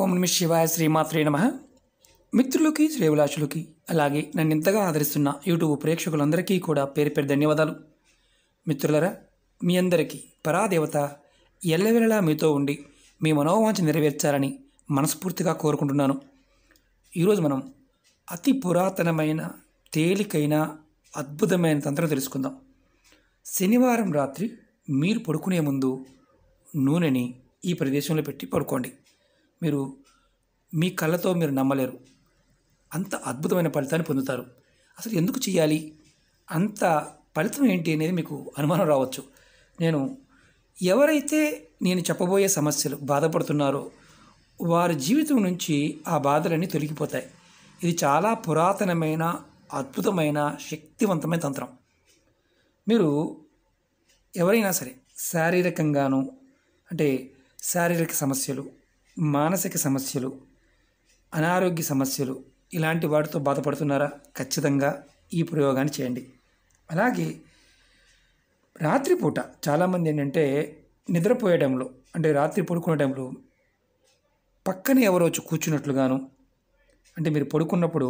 ఓం నమ శివాయ శ్రీమాత్రే నమ మిత్రులకి శ్రేవులాషులకి అలాగే నన్ను ఇంతగా ఆదరిస్తున్న యూట్యూబ్ ప్రేక్షకులందరికీ కూడా పేరు పేరు ధన్యవాదాలు మిత్రులరా మీ అందరికీ పరాదేవత ఎల్లవెల్లలా మీతో ఉండి మీ మనోవాంఛ నెరవేర్చాలని మనస్ఫూర్తిగా కోరుకుంటున్నాను ఈరోజు మనం అతి పురాతనమైన తేలికైన అద్భుతమైన తంత్రం తెలుసుకుందాం శనివారం రాత్రి మీరు పడుకునే ముందు నూనెని ఈ ప్రదేశంలో పెట్టి పడుకోండి మీరు మీ కళ్ళతో మీరు నమ్మలేరు అంత అద్భుతమైన ఫలితాన్ని పొందుతారు అసలు ఎందుకు చేయాలి అంత ఫలితం ఏంటి అనేది మీకు అనుమానం రావచ్చు నేను ఎవరైతే నేను చెప్పబోయే సమస్యలు బాధపడుతున్నారో వారి జీవితం నుంచి ఆ బాధలన్నీ తొలగిపోతాయి ఇది చాలా పురాతనమైన అద్భుతమైన శక్తివంతమైన తంత్రం మీరు ఎవరైనా సరే శారీరకంగాను అంటే శారీరక సమస్యలు మానసిక సమస్యలు అనారోగ్య సమస్యలు ఇలాంటి వాటితో బాధపడుతున్నారా ఖచ్చితంగా ఈ ప్రయోగాన్ని చేయండి అలాగే రాత్రిపూట చాలామంది ఏంటంటే నిద్రపోయేటంలో అంటే రాత్రి పడుకునే టైంలో పక్కన ఎవరో వచ్చి కూర్చున్నట్లుగాను అంటే మీరు పడుకున్నప్పుడు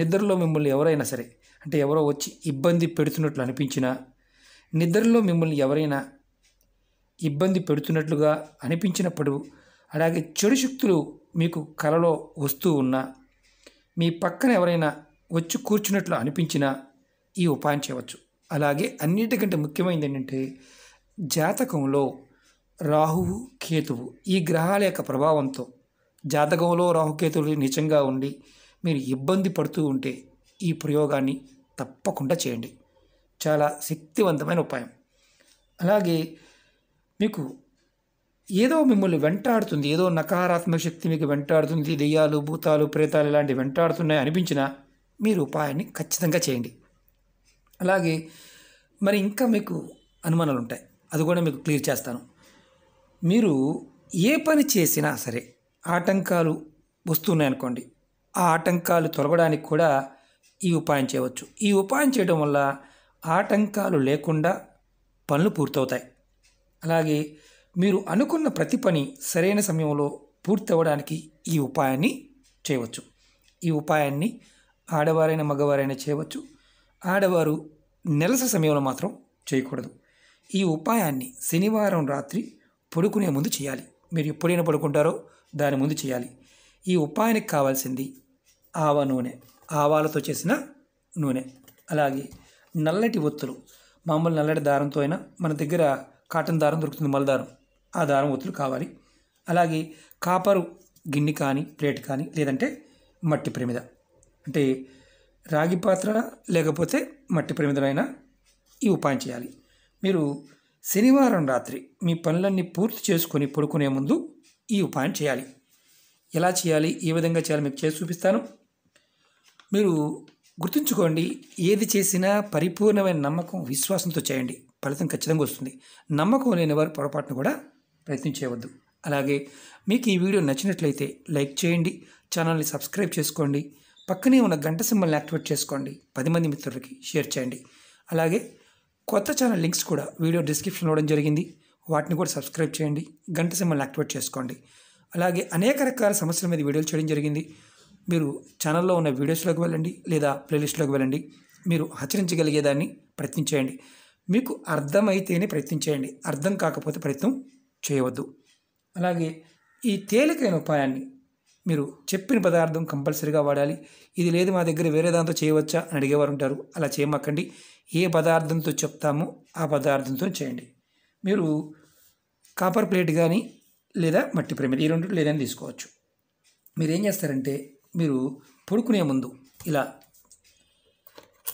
నిద్రలో మిమ్మల్ని ఎవరైనా సరే అంటే ఎవరో వచ్చి ఇబ్బంది పెడుతున్నట్లు అనిపించినా నిద్రలో మిమ్మల్ని ఎవరైనా ఇబ్బంది పెడుతున్నట్లుగా అనిపించినప్పుడు అలాగే చెడు శక్తులు మీకు కలలో వస్తూ ఉన్నా మీ పక్కన ఎవరైనా వచ్చి కూర్చున్నట్లు అనిపించినా ఈ ఉపాయం చేయవచ్చు అలాగే అన్నిటికంటే ముఖ్యమైనది ఏంటంటే జాతకంలో రాహువు కేతువు ఈ గ్రహాల యొక్క ప్రభావంతో జాతకంలో రాహుకేతువులు నిజంగా ఉండి మీరు ఇబ్బంది పడుతూ ఉంటే ఈ ప్రయోగాన్ని తప్పకుండా చేయండి చాలా శక్తివంతమైన ఉపాయం అలాగే మీకు ఏదో మిమ్మల్ని వెంటాడుతుంది ఏదో నకారాత్మక శక్తి మీకు వెంటాడుతుంది దెయ్యాలు భూతాలు ప్రేతాలు ఇలాంటివి వెంటాడుతున్నాయి అనిపించినా మీరు ఉపాయాన్ని ఖచ్చితంగా చేయండి అలాగే మరి ఇంకా మీకు అనుమానాలు ఉంటాయి అది కూడా మీకు క్లియర్ చేస్తాను మీరు ఏ పని చేసినా సరే ఆటంకాలు వస్తున్నాయనుకోండి ఆ ఆటంకాలు తొలగడానికి కూడా ఈ ఉపాయం చేయవచ్చు ఈ ఉపాయం చేయడం వల్ల ఆటంకాలు లేకుండా పనులు పూర్తవుతాయి అలాగే మీరు అనుకున్న ప్రతి పని సరైన సమయంలో పూర్తి అవ్వడానికి ఈ ఉపాయాన్ని చేయవచ్చు ఈ ఉపాయాన్ని ఆడవారైన మగవారైనా చేయవచ్చు ఆడవారు నెలస సమయంలో మాత్రం చేయకూడదు ఈ ఉపాయాన్ని శనివారం రాత్రి పడుకునే ముందు చేయాలి మీరు ఎప్పుడైనా పడుకుంటారో దాని ముందు చేయాలి ఈ ఉపాయానికి కావాల్సింది ఆవ నూనె ఆవాలతో చేసిన నూనె అలాగే నల్లటి ఒత్తులు మామూలు నల్లటి దారంతో అయినా మన దగ్గర కాటన్ దారం దొరుకుతుంది దారం ఆ దారం ఒత్తులు కావాలి అలాగే కాపరు గిన్నె కానీ ప్లేట్ కానీ లేదంటే మట్టి ప్రమిద అంటే రాగి పాత్ర లేకపోతే మట్టి ప్రమిదలైనా ఈ ఉపాయం చేయాలి మీరు శనివారం రాత్రి మీ పనులన్నీ పూర్తి చేసుకొని పడుకునే ముందు ఈ ఉపాయం చేయాలి ఎలా చేయాలి ఏ విధంగా చేయాలి మీకు చేసి చూపిస్తాను మీరు గుర్తుంచుకోండి ఏది చేసినా పరిపూర్ణమైన నమ్మకం విశ్వాసంతో చేయండి ఫలితం ఖచ్చితంగా వస్తుంది నమ్మకం లేని వారు పొరపాటును కూడా ప్రయత్నించేవద్దు అలాగే మీకు ఈ వీడియో నచ్చినట్లయితే లైక్ చేయండి ఛానల్ని సబ్స్క్రైబ్ చేసుకోండి పక్కనే ఉన్న గంట సింబల్ని యాక్టివేట్ చేసుకోండి పది మంది మిత్రులకి షేర్ చేయండి అలాగే కొత్త ఛానల్ లింక్స్ కూడా వీడియో డిస్క్రిప్షన్ ఇవ్వడం జరిగింది వాటిని కూడా సబ్స్క్రైబ్ చేయండి గంట సింబల్ని యాక్టివేట్ చేసుకోండి అలాగే అనేక రకాల సమస్యల మీద వీడియోలు చేయడం జరిగింది మీరు ఛానల్లో ఉన్న వీడియోస్లోకి వెళ్ళండి లేదా ప్లేలిస్ట్లోకి వెళ్ళండి మీరు ఆచరించగలిగేదాన్ని ప్రయత్నించేయండి మీకు అర్థమైతేనే ప్రయత్నించేయండి అర్థం కాకపోతే ప్రయత్నం చేయవద్దు అలాగే ఈ తేలికైన ఉపాయాన్ని మీరు చెప్పిన పదార్థం కంపల్సరీగా వాడాలి ఇది లేదు మా దగ్గర వేరే దాంతో చేయవచ్చా అని అడిగేవారు ఉంటారు అలా చేయమక్కండి ఏ పదార్థంతో చెప్తామో ఆ పదార్థంతో చేయండి మీరు కాపర్ ప్లేట్ కానీ లేదా మట్టి ప్రమిద ఈ రెండు లేదని తీసుకోవచ్చు మీరు ఏం చేస్తారంటే మీరు పడుకునే ముందు ఇలా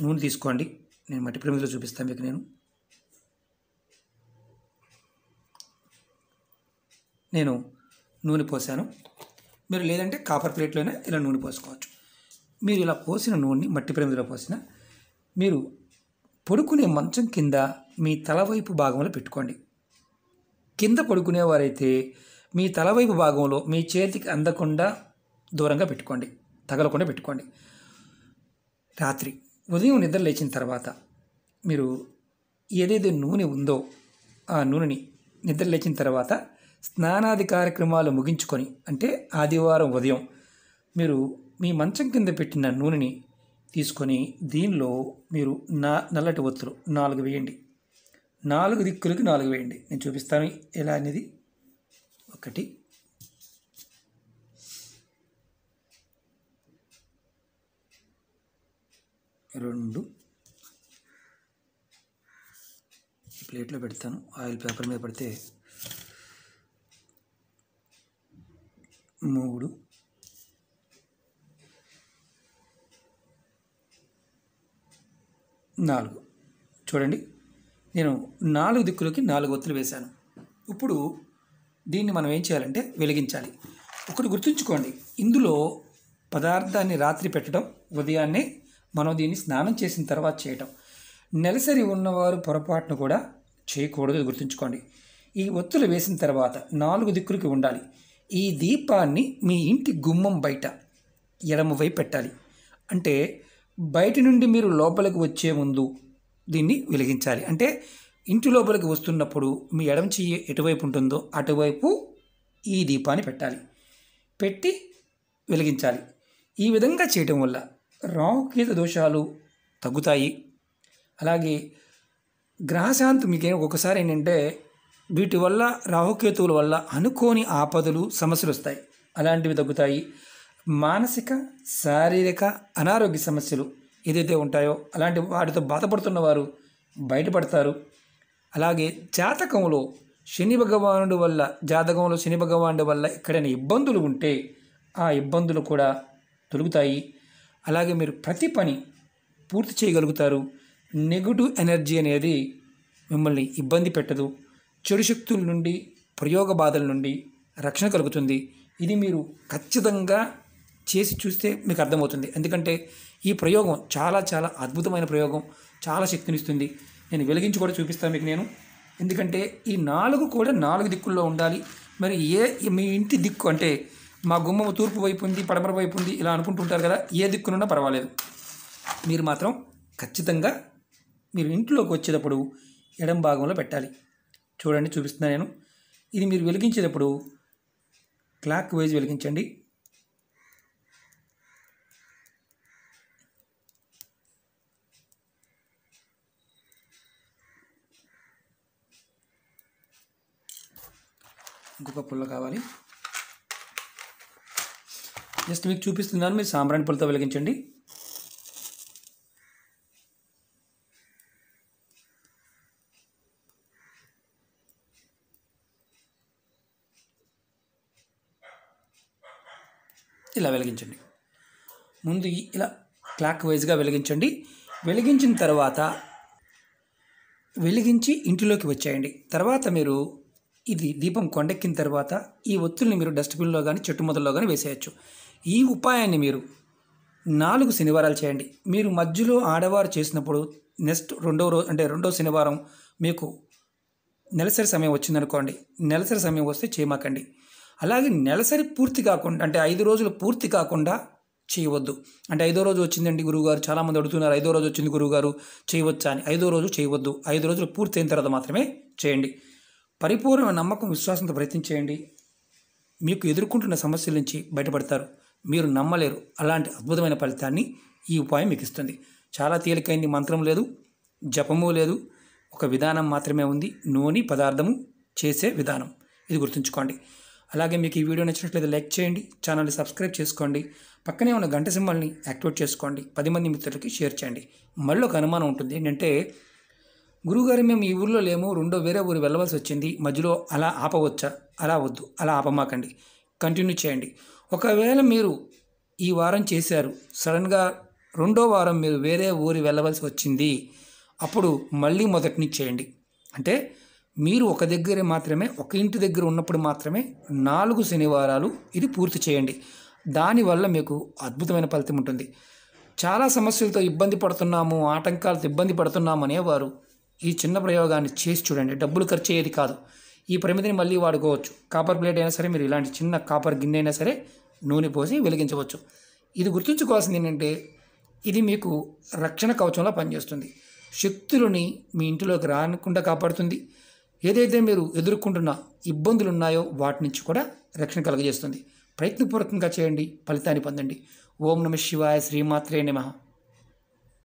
నూనె తీసుకోండి నేను మట్టి ప్రమిదలో చూపిస్తాను మీకు నేను నేను నూనె పోసాను మీరు లేదంటే కాపర్ ప్లేట్లోనే ఇలా నూనె పోసుకోవచ్చు మీరు ఇలా పోసిన నూనెని మట్టి ప్రమిదిలో పోసిన మీరు పడుకునే మంచం కింద మీ తలవైపు భాగంలో పెట్టుకోండి కింద పడుకునేవారైతే మీ తలవైపు భాగంలో మీ చేతికి అందకుండా దూరంగా పెట్టుకోండి తగలకుండా పెట్టుకోండి రాత్రి ఉదయం నిద్ర లేచిన తర్వాత మీరు ఏదైతే నూనె ఉందో ఆ నూనెని నిద్ర లేచిన తర్వాత స్నానాది కార్యక్రమాలు ముగించుకొని అంటే ఆదివారం ఉదయం మీరు మీ మంచం కింద పెట్టిన నూనెని తీసుకొని దీనిలో మీరు నా నల్లటి ఒత్తులు నాలుగు వేయండి నాలుగు దిక్కులకి నాలుగు వేయండి నేను చూపిస్తాను ఎలా అనేది ఒకటి రెండు ప్లేట్లో పెడతాను ఆయిల్ పేపర్ మీద పెడితే మూడు నాలుగు చూడండి నేను నాలుగు దిక్కులకి నాలుగు ఒత్తులు వేశాను ఇప్పుడు దీన్ని మనం ఏం చేయాలంటే వెలిగించాలి ఒకటి గుర్తుంచుకోండి ఇందులో పదార్థాన్ని రాత్రి పెట్టడం ఉదయాన్నే మనం దీన్ని స్నానం చేసిన తర్వాత చేయటం నెలసరి ఉన్నవారు పొరపాటును కూడా చేయకూడదు గుర్తుంచుకోండి ఈ ఒత్తులు వేసిన తర్వాత నాలుగు దిక్కులకి ఉండాలి ఈ దీపాన్ని మీ ఇంటి గుమ్మం బయట ఎడమవై పెట్టాలి అంటే బయట నుండి మీరు లోపలికి వచ్చే ముందు దీన్ని వెలిగించాలి అంటే ఇంటి లోపలికి వస్తున్నప్పుడు మీ ఎడమ చెయ్యి ఎటువైపు ఉంటుందో అటువైపు ఈ దీపాన్ని పెట్టాలి పెట్టి వెలిగించాలి ఈ విధంగా చేయటం వల్ల రాహుకేత దోషాలు తగ్గుతాయి అలాగే గ్రహశాంతి మీకు ఒక్కొక్కసారి ఏంటంటే వీటి వల్ల రాహుకేతువుల వల్ల అనుకోని ఆపదలు సమస్యలు వస్తాయి అలాంటివి తగ్గుతాయి మానసిక శారీరక అనారోగ్య సమస్యలు ఏదైతే ఉంటాయో అలాంటి వాటితో బాధపడుతున్న వారు బయటపడతారు అలాగే జాతకంలో శని భగవానుడు వల్ల జాతకంలో శని భగవానుడు వల్ల ఎక్కడైనా ఇబ్బందులు ఉంటే ఆ ఇబ్బందులు కూడా తొలుగుతాయి అలాగే మీరు ప్రతి పని పూర్తి చేయగలుగుతారు నెగిటివ్ ఎనర్జీ అనేది మిమ్మల్ని ఇబ్బంది పెట్టదు చెడు శక్తుల నుండి ప్రయోగ బాధల నుండి రక్షణ కలుగుతుంది ఇది మీరు ఖచ్చితంగా చేసి చూస్తే మీకు అర్థమవుతుంది ఎందుకంటే ఈ ప్రయోగం చాలా చాలా అద్భుతమైన ప్రయోగం చాలా శక్తినిస్తుంది నేను వెలిగించి కూడా చూపిస్తాను మీకు నేను ఎందుకంటే ఈ నాలుగు కూడా నాలుగు దిక్కుల్లో ఉండాలి మరి ఏ మీ ఇంటి దిక్కు అంటే మా గుమ్మము తూర్పు వైపు ఉంది పడమర వైపు ఉంది ఇలా అనుకుంటుంటారు కదా ఏ దిక్కునున్నా పర్వాలేదు మీరు మాత్రం ఖచ్చితంగా మీరు ఇంట్లోకి వచ్చేటప్పుడు ఎడం భాగంలో పెట్టాలి చూడండి చూపిస్తున్నా నేను ఇది మీరు వెలిగించేటప్పుడు క్లాక్ వైజ్ వెలిగించండి ఇంకొక పుల్ల కావాలి జస్ట్ మీకు చూపిస్తున్నాను మీరు సాంబ్రాణి పుల్లతో వెలిగించండి ఇలా వెలిగించండి ముందు ఇలా క్లాక్ వైజ్గా వెలిగించండి వెలిగించిన తర్వాత వెలిగించి ఇంటిలోకి వచ్చేయండి తర్వాత మీరు ఇది దీపం కొండెక్కిన తర్వాత ఈ ఒత్తుల్ని మీరు డస్ట్బిన్లో కానీ చెట్టు మొదల్లో కానీ వేసేయచ్చు ఈ ఉపాయాన్ని మీరు నాలుగు శనివారాలు చేయండి మీరు మధ్యలో ఆడవారు చేసినప్పుడు నెక్స్ట్ రెండో రోజు అంటే రెండో శనివారం మీకు నెలసరి సమయం వచ్చిందనుకోండి నెలసరి సమయం వస్తే చేయమాకండి అలాగే నెలసరి పూర్తి కాకుండా అంటే ఐదు రోజులు పూర్తి కాకుండా చేయవద్దు అంటే ఐదో రోజు వచ్చిందండి గురువుగారు చాలామంది అడుగుతున్నారు ఐదో రోజు వచ్చింది గురువుగారు చేయవచ్చా అని ఐదో రోజు చేయవద్దు ఐదు రోజులు పూర్తయిన తర్వాత మాత్రమే చేయండి పరిపూర్ణ నమ్మకం విశ్వాసంతో ప్రయత్నించేయండి మీకు ఎదుర్కొంటున్న సమస్యల నుంచి బయటపడతారు మీరు నమ్మలేరు అలాంటి అద్భుతమైన ఫలితాన్ని ఈ ఉపాయం మీకు ఇస్తుంది చాలా తేలికైంది మంత్రం లేదు జపము లేదు ఒక విధానం మాత్రమే ఉంది నూనె పదార్థము చేసే విధానం ఇది గుర్తుంచుకోండి అలాగే మీకు ఈ వీడియో నచ్చినట్లయితే లైక్ చేయండి ఛానల్ని సబ్స్క్రైబ్ చేసుకోండి పక్కనే ఉన్న గంట సింబల్ని యాక్టివేట్ చేసుకోండి పది మంది మిత్రులకి షేర్ చేయండి మళ్ళీ ఒక అనుమానం ఉంటుంది ఏంటంటే గురువుగారు మేము ఈ ఊర్లో లేము రెండో వేరే ఊరు వెళ్ళవలసి వచ్చింది మధ్యలో అలా ఆపవచ్చా అలా వద్దు అలా ఆపమాకండి కంటిన్యూ చేయండి ఒకవేళ మీరు ఈ వారం చేశారు సడన్గా రెండో వారం మీరు వేరే ఊరు వెళ్ళవలసి వచ్చింది అప్పుడు మళ్ళీ మొదటిని చేయండి అంటే మీరు ఒక దగ్గర మాత్రమే ఒక ఇంటి దగ్గర ఉన్నప్పుడు మాత్రమే నాలుగు శనివారాలు ఇది పూర్తి చేయండి దానివల్ల మీకు అద్భుతమైన ఫలితం ఉంటుంది చాలా సమస్యలతో ఇబ్బంది పడుతున్నాము ఆటంకాలతో ఇబ్బంది పడుతున్నాము అనేవారు ఈ చిన్న ప్రయోగాన్ని చేసి చూడండి డబ్బులు ఖర్చు అయ్యేది కాదు ఈ ప్రమిదిని మళ్ళీ వాడుకోవచ్చు కాపర్ ప్లేట్ అయినా సరే మీరు ఇలాంటి చిన్న కాపర్ గిన్నె అయినా సరే నూనె పోసి వెలిగించవచ్చు ఇది గుర్తుంచుకోవాల్సింది ఏంటంటే ఇది మీకు రక్షణ కవచంలో పనిచేస్తుంది శక్తులని మీ ఇంటిలోకి రానకుండా కాపాడుతుంది ఏదైతే మీరు ఎదుర్కొంటున్న ఇబ్బందులు ఉన్నాయో వాటి నుంచి కూడా రక్షణ కలుగజేస్తుంది ప్రయత్నపూర్వకంగా చేయండి ఫలితాన్ని పొందండి ఓం నమ శివాయ శ్రీమాత్రే నమ